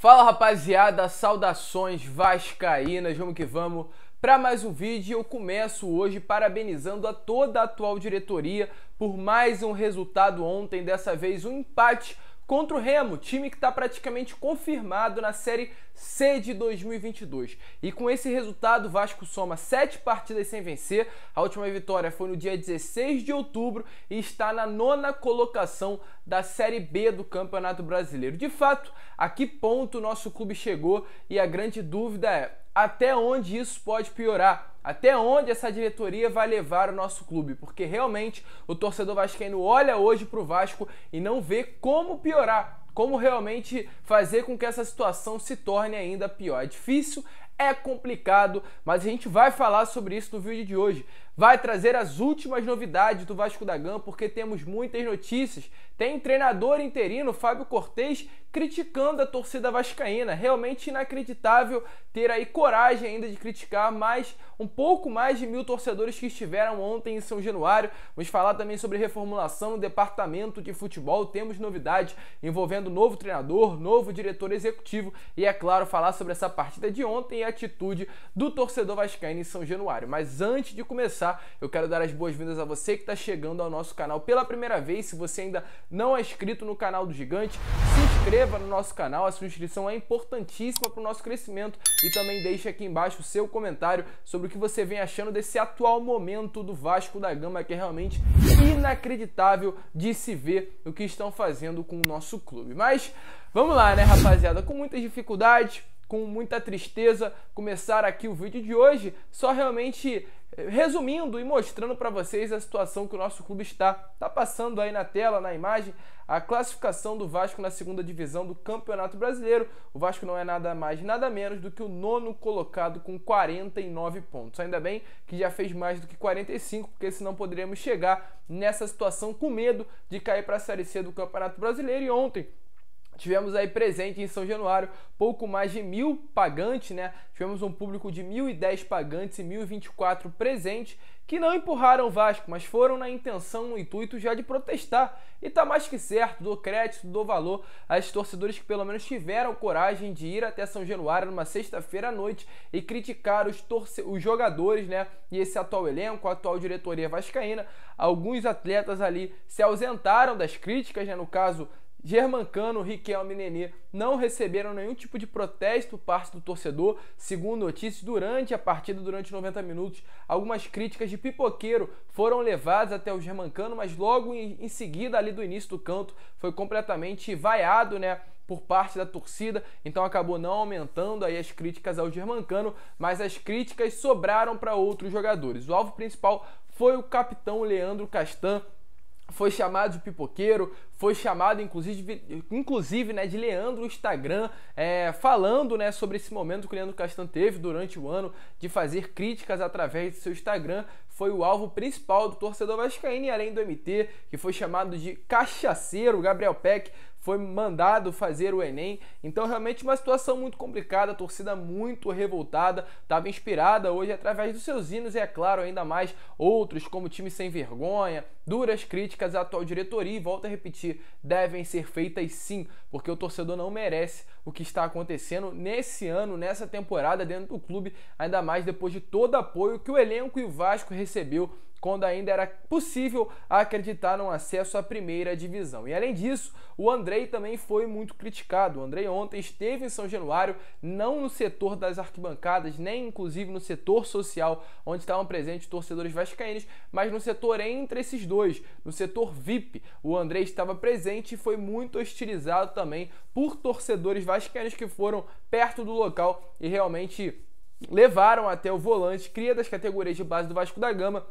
Fala rapaziada, saudações vascaínas, vamos que vamos para mais um vídeo. Eu começo hoje parabenizando a toda a atual diretoria por mais um resultado ontem, dessa vez um empate contra o Remo, time que está praticamente confirmado na Série C de 2022. E com esse resultado, o Vasco soma sete partidas sem vencer. A última vitória foi no dia 16 de outubro e está na nona colocação da Série B do Campeonato Brasileiro. De fato, a que ponto o nosso clube chegou e a grande dúvida é até onde isso pode piorar até onde essa diretoria vai levar o nosso clube, porque realmente o torcedor vascaíno olha hoje para o Vasco e não vê como piorar, como realmente fazer com que essa situação se torne ainda pior. É difícil, é complicado, mas a gente vai falar sobre isso no vídeo de hoje vai trazer as últimas novidades do Vasco da Gama, porque temos muitas notícias. Tem treinador interino, Fábio Cortez, criticando a torcida vascaína. Realmente inacreditável ter aí coragem ainda de criticar mais um pouco mais de mil torcedores que estiveram ontem em São Januário. Vamos falar também sobre reformulação no departamento de futebol. Temos novidades envolvendo novo treinador, novo diretor executivo e, é claro, falar sobre essa partida de ontem e a atitude do torcedor vascaíno em São Januário. Mas antes de começar, começar, eu quero dar as boas-vindas a você que está chegando ao nosso canal pela primeira vez. Se você ainda não é inscrito no canal do Gigante, se inscreva no nosso canal. A sua inscrição é importantíssima para o nosso crescimento e também deixe aqui embaixo o seu comentário sobre o que você vem achando desse atual momento do Vasco da Gama, que é realmente inacreditável de se ver o que estão fazendo com o nosso clube. Mas vamos lá, né, rapaziada? Com muitas dificuldades com muita tristeza começar aqui o vídeo de hoje, só realmente eh, resumindo e mostrando para vocês a situação que o nosso clube está. Tá passando aí na tela, na imagem, a classificação do Vasco na segunda divisão do Campeonato Brasileiro. O Vasco não é nada mais, nada menos do que o nono colocado com 49 pontos. Ainda bem que já fez mais do que 45, porque senão poderíamos chegar nessa situação com medo de cair para a Série C do Campeonato Brasileiro. E ontem Tivemos aí presente em São Januário pouco mais de mil pagantes, né? Tivemos um público de 1.010 pagantes e 1.024 presentes que não empurraram o Vasco, mas foram na intenção, no intuito já de protestar. E tá mais que certo, do crédito, do valor aos torcedores que pelo menos tiveram coragem de ir até São Januário numa sexta-feira à noite e criticar os, torce os jogadores, né? E esse atual elenco, a atual diretoria vascaína. Alguns atletas ali se ausentaram das críticas, né? No caso, Germancano, Riquelme e Nenê não receberam nenhum tipo de protesto por parte do torcedor, segundo notícias, durante a partida, durante 90 minutos. Algumas críticas de pipoqueiro foram levadas até o Germancano, mas logo em seguida, ali do início do canto, foi completamente vaiado, né? por parte da torcida, então acabou não aumentando aí as críticas ao Germancano, mas as críticas sobraram para outros jogadores. O alvo principal foi o capitão Leandro Castan, foi chamado de pipoqueiro, foi chamado inclusive, inclusive né, de Leandro Instagram, é, falando né, sobre esse momento que o Leandro Castan teve durante o ano de fazer críticas através do seu Instagram, foi o alvo principal do torcedor vascaíno, e além do MT, que foi chamado de cachaceiro, Gabriel Peck foi mandado fazer o Enem. Então, realmente, uma situação muito complicada, a torcida muito revoltada, estava inspirada hoje através dos seus hinos e, é claro, ainda mais outros, como Time Sem Vergonha. Duras críticas à atual diretoria, e volto a repetir, devem ser feitas sim, porque o torcedor não merece o que está acontecendo nesse ano, nessa temporada dentro do clube, ainda mais depois de todo o apoio que o elenco e o Vasco recebeu quando ainda era possível acreditar num acesso à primeira divisão. E além disso, o Andrei também foi muito criticado. O Andrei ontem esteve em São Januário, não no setor das arquibancadas, nem inclusive no setor social, onde estavam presentes torcedores vascaínos, mas no setor entre esses dois, no setor VIP. O Andrei estava presente e foi muito hostilizado também por torcedores vascaínos que foram perto do local e realmente levaram até o volante, cria das categorias de base do Vasco da Gama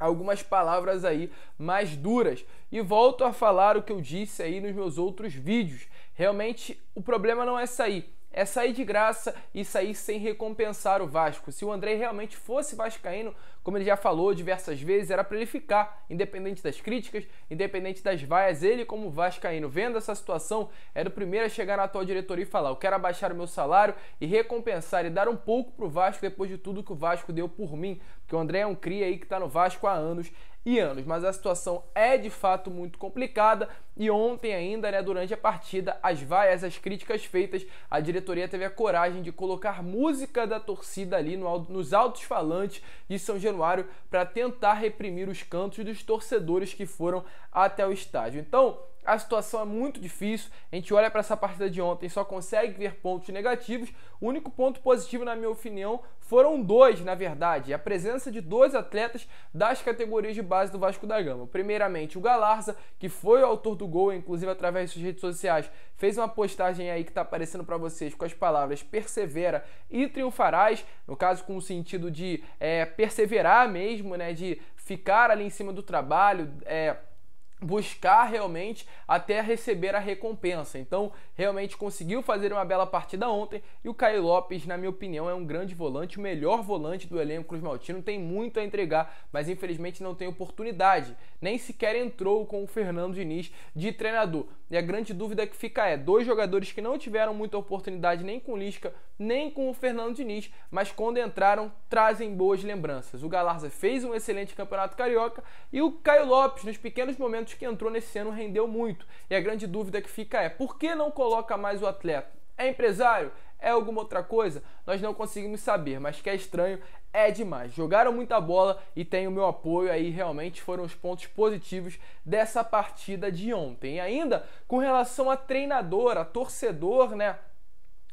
algumas palavras aí mais duras. E volto a falar o que eu disse aí nos meus outros vídeos. Realmente o problema não é sair, é sair de graça e sair sem recompensar o Vasco. Se o André realmente fosse vascaíno, como ele já falou diversas vezes, era para ele ficar, independente das críticas, independente das vaias, ele como vascaíno, vendo essa situação, era o primeiro a chegar na atual diretoria e falar: "Eu quero abaixar o meu salário e recompensar e dar um pouco pro Vasco depois de tudo que o Vasco deu por mim" que o André é um cria aí que está no Vasco há anos e anos, mas a situação é de fato muito complicada e ontem ainda, né, durante a partida, as vaias, as críticas feitas, a diretoria teve a coragem de colocar música da torcida ali no, nos altos falantes de São Januário para tentar reprimir os cantos dos torcedores que foram até o estádio. Então, a situação é muito difícil. A gente olha para essa partida de ontem, só consegue ver pontos negativos. O único ponto positivo, na minha opinião, foram dois, na verdade, a presença de dois atletas das categorias de base do Vasco da Gama. Primeiramente, o Galarza, que foi o autor do gol, inclusive através de suas redes sociais, fez uma postagem aí que está aparecendo para vocês com as palavras persevera e triunfarás, no caso com o sentido de é, perseverar mesmo, né, de ficar ali em cima do trabalho, é, buscar realmente até receber a recompensa. Então, realmente conseguiu fazer uma bela partida ontem e o Caio Lopes, na minha opinião, é um grande volante, o melhor volante do elenco Cruz Maltino, tem muito a entregar, mas infelizmente não tem oportunidade. Nem sequer entrou com o Fernando Diniz de treinador. E a grande dúvida que fica é, dois jogadores que não tiveram muita oportunidade nem com Lisca nem com o Fernando Diniz, mas quando entraram, trazem boas lembranças. O Galarza fez um excelente campeonato carioca e o Caio Lopes, nos pequenos momentos que entrou nesse ano, rendeu muito. E a grande dúvida que fica é: por que não coloca mais o atleta? É empresário? É alguma outra coisa? Nós não conseguimos saber, mas que é estranho, é demais. Jogaram muita bola e tem o meu apoio aí, realmente foram os pontos positivos dessa partida de ontem. E ainda com relação a treinador, a torcedor, né?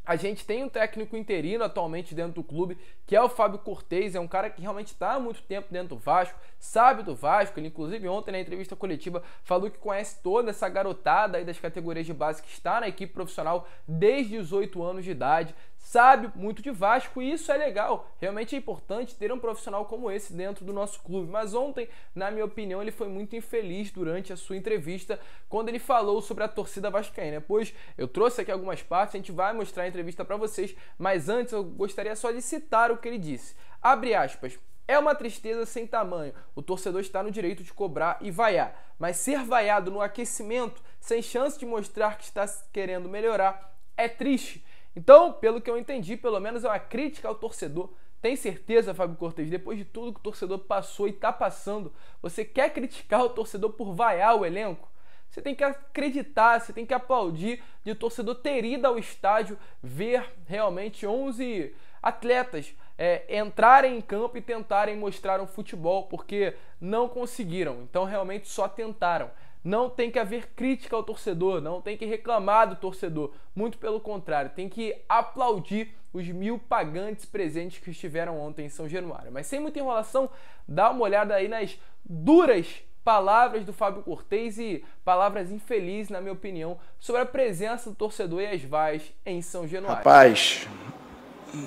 A gente tem um técnico interino atualmente dentro do clube, que é o Fábio Cortez, é um cara que realmente está há muito tempo dentro do Vasco, sabe do Vasco, ele inclusive ontem na entrevista coletiva falou que conhece toda essa garotada aí das categorias de base que está na equipe profissional desde os 8 anos de idade, sabe muito de Vasco e isso é legal. Realmente é importante ter um profissional como esse dentro do nosso clube. Mas ontem, na minha opinião, ele foi muito infeliz durante a sua entrevista quando ele falou sobre a torcida vascaína. Pois eu trouxe aqui algumas partes, a gente vai mostrar a entrevista para vocês, mas antes eu gostaria só de citar o que ele disse. Abre aspas. É uma tristeza sem tamanho. O torcedor está no direito de cobrar e vaiar, mas ser vaiado no aquecimento, sem chance de mostrar que está querendo melhorar, é triste então, pelo que eu entendi, pelo menos é uma crítica ao torcedor. Tem certeza, Fábio Cortes, depois de tudo que o torcedor passou e está passando, você quer criticar o torcedor por vaiar o elenco? Você tem que acreditar, você tem que aplaudir de torcedor ter ido ao estádio ver realmente 11 atletas é, entrarem em campo e tentarem mostrar um futebol, porque não conseguiram, então realmente só tentaram. Não tem que haver crítica ao torcedor, não tem que reclamar do torcedor. Muito pelo contrário, tem que aplaudir os mil pagantes presentes que estiveram ontem em São Januário. Mas sem muita enrolação, dá uma olhada aí nas duras palavras do Fábio Cortez e palavras infelizes, na minha opinião, sobre a presença do torcedor e as vaias em São Januário. Rapaz,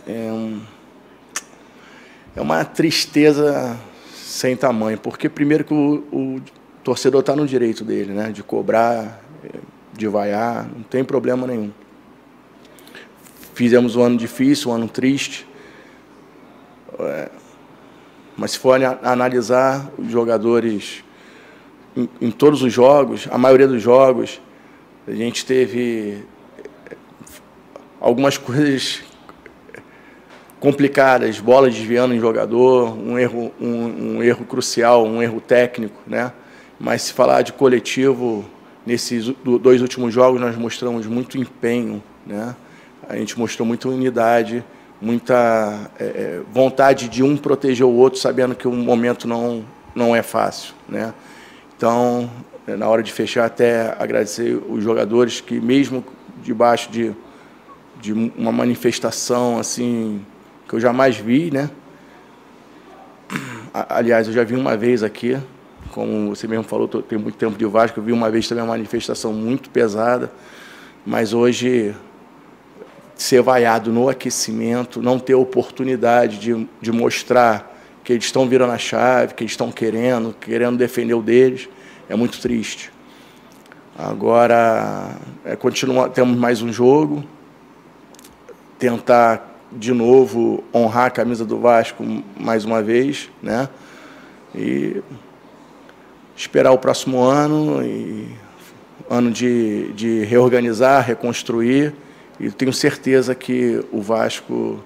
é, um, é uma tristeza sem tamanho, porque primeiro que o, o torcedor está no direito dele, né? De cobrar, de vaiar, não tem problema nenhum. Fizemos um ano difícil, um ano triste. É, mas se for analisar os jogadores em, em, todos os jogos, a maioria dos jogos, a gente teve é, algumas coisas complicadas, bola desviando em jogador, um erro, um, um erro crucial, um erro técnico, né? Mas se falar de coletivo, nesses dois últimos jogos nós mostramos muito empenho, né? A gente mostrou muita unidade, muita é, é vontade de um proteger o outro, sabendo que o momento não não é fácil, né? Então, é, na hora de fechar, até agradecer os jogadores que mesmo debaixo de de uma manifestação assim que eu jamais vi, né? Aliás, eu já vi uma vez aqui, como você mesmo falou, tô, tem muito tempo de Vasco, eu vi uma vez também uma manifestação muito pesada, mas hoje ser vaiado no aquecimento, não ter oportunidade de, de mostrar que eles estão virando a chave, que eles estão querendo, querendo defender o deles, é muito triste. Agora, é, continua, temos mais um jogo, tentar de novo honrar a camisa do Vasco mais uma vez, né? E esperar o próximo ano e ano de, de reorganizar, reconstruir. E tenho certeza que o Vasco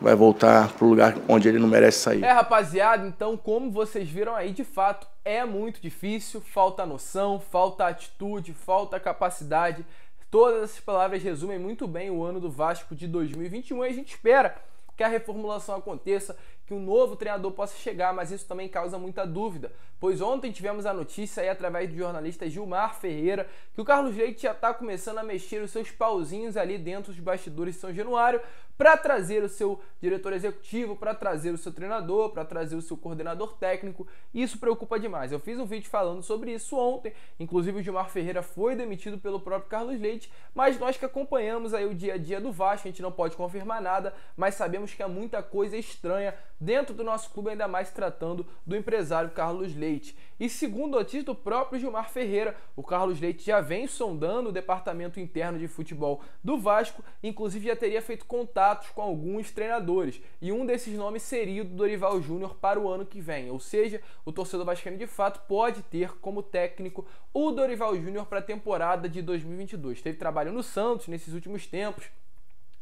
vai voltar para o lugar onde ele não merece sair. É, rapaziada, então, como vocês viram aí, de fato, é muito difícil, falta noção, falta atitude, falta capacidade. Todas essas palavras resumem muito bem o ano do Vasco de 2021 e a gente espera que a reformulação aconteça, que um novo treinador possa chegar, mas isso também causa muita dúvida, pois ontem tivemos a notícia aí através do jornalista Gilmar Ferreira que o Carlos Leite já está começando a mexer os seus pauzinhos ali dentro dos bastidores de São Januário para trazer o seu diretor executivo, para trazer o seu treinador, para trazer o seu coordenador técnico. Isso preocupa demais. Eu fiz um vídeo falando sobre isso ontem, inclusive o Gilmar Ferreira foi demitido pelo próprio Carlos Leite, mas nós que acompanhamos aí o dia a dia do Vasco, a gente não pode confirmar nada, mas sabemos que há muita coisa estranha dentro do nosso clube, ainda mais tratando do empresário Carlos Leite. E segundo notícia do próprio Gilmar Ferreira, o Carlos Leite já vem sondando o departamento interno de futebol do Vasco, inclusive já teria feito contatos com alguns treinadores, e um desses nomes seria o do Dorival Júnior para o ano que vem. Ou seja, o torcedor vascaíno de fato pode ter como técnico o Dorival Júnior para a temporada de 2022. Teve trabalho no Santos nesses últimos tempos,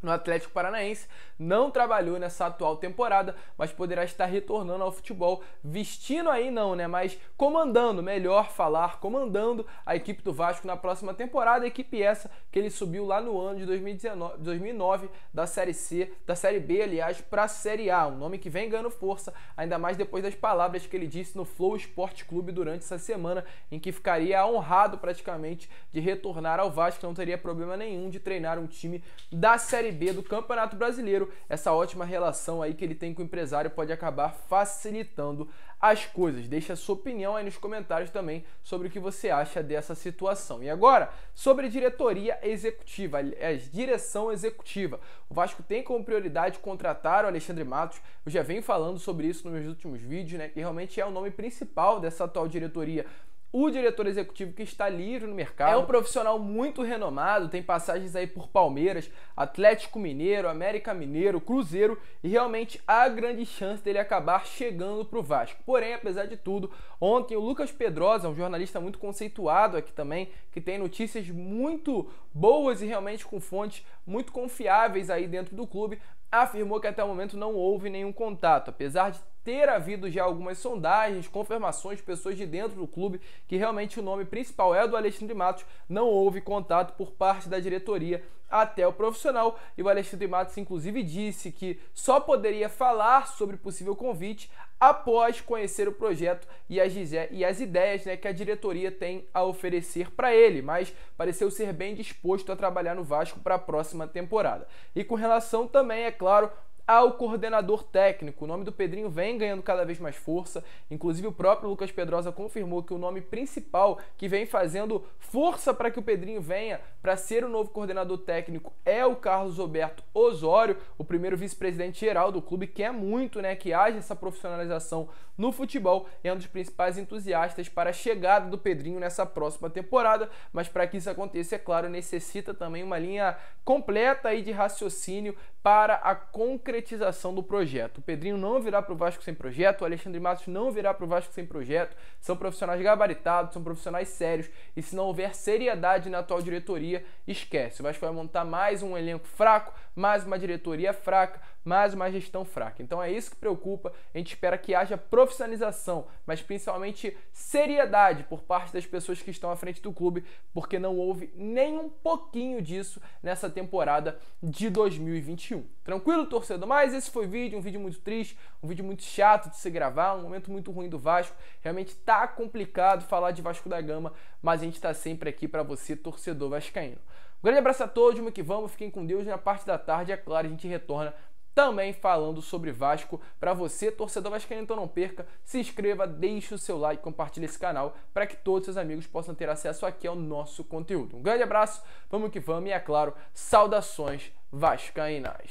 no Atlético Paranaense, não trabalhou nessa atual temporada, mas poderá estar retornando ao futebol, vestindo aí não, né, mas comandando, melhor falar, comandando a equipe do Vasco na próxima temporada, equipe essa que ele subiu lá no ano de 2019, 2009 da Série C, da Série B, aliás, para a Série A, um nome que vem ganhando força, ainda mais depois das palavras que ele disse no Flow Esporte Clube durante essa semana, em que ficaria honrado praticamente de retornar ao Vasco, não teria problema nenhum de treinar um time da Série Série B do Campeonato Brasileiro, essa ótima relação aí que ele tem com o empresário pode acabar facilitando as coisas. Deixa a sua opinião aí nos comentários também sobre o que você acha dessa situação. E agora, sobre diretoria executiva, a é, direção executiva. O Vasco tem como prioridade contratar o Alexandre Matos. Eu já venho falando sobre isso nos meus últimos vídeos, né? Que realmente é o nome principal dessa atual diretoria o diretor executivo que está livre no mercado. É um profissional muito renomado, tem passagens aí por Palmeiras, Atlético Mineiro, América Mineiro, Cruzeiro e realmente há grande chance dele acabar chegando para o Vasco. Porém, apesar de tudo, ontem o Lucas Pedrosa, um jornalista muito conceituado aqui também, que tem notícias muito boas e realmente com fontes muito confiáveis aí dentro do clube, afirmou que até o momento não houve nenhum contato, apesar de ter havido já algumas sondagens, confirmações de pessoas de dentro do clube que realmente o nome principal é do Alexandre Matos. Não houve contato por parte da diretoria até o profissional e o Alexandre Matos inclusive disse que só poderia falar sobre possível convite após conhecer o projeto e as, e as ideias né, que a diretoria tem a oferecer para ele, mas pareceu ser bem disposto a trabalhar no Vasco para a próxima temporada. E com relação também, é claro, ao coordenador técnico. O nome do Pedrinho vem ganhando cada vez mais força. Inclusive, o próprio Lucas Pedrosa confirmou que o nome principal que vem fazendo força para que o Pedrinho venha para ser o novo coordenador técnico é o Carlos Roberto Osório, o primeiro vice-presidente geral do clube, quer é muito né, que haja essa profissionalização no futebol. É um dos principais entusiastas para a chegada do Pedrinho nessa próxima temporada. Mas para que isso aconteça, é claro, necessita também uma linha completa aí de raciocínio para a concretização concretização do projeto. O Pedrinho não virá para o Vasco sem projeto, o Alexandre Matos não virá para o Vasco sem projeto. São profissionais gabaritados, são profissionais sérios e se não houver seriedade na atual diretoria, esquece. O Vasco vai montar mais um elenco fraco, mais uma diretoria fraca, mais uma gestão fraca. Então é isso que preocupa. A gente espera que haja profissionalização, mas principalmente seriedade por parte das pessoas que estão à frente do clube, porque não houve nem um pouquinho disso nessa temporada de 2021. Tranquilo, torcedor? Mas esse foi o vídeo, um vídeo muito triste, um vídeo muito chato de se gravar, um momento muito ruim do Vasco. Realmente tá complicado falar de Vasco da Gama, mas a gente está sempre aqui para você, torcedor vascaíno. Um grande abraço a todos, vamos que vamos, fiquem com Deus. Na parte da tarde, é claro, a gente retorna também falando sobre Vasco. Para você, torcedor vascaíno, então não perca, se inscreva, deixe o seu like, compartilhe esse canal para que todos seus amigos possam ter acesso aqui ao nosso conteúdo. Um grande abraço, vamos que vamos e é claro, saudações vascaínas.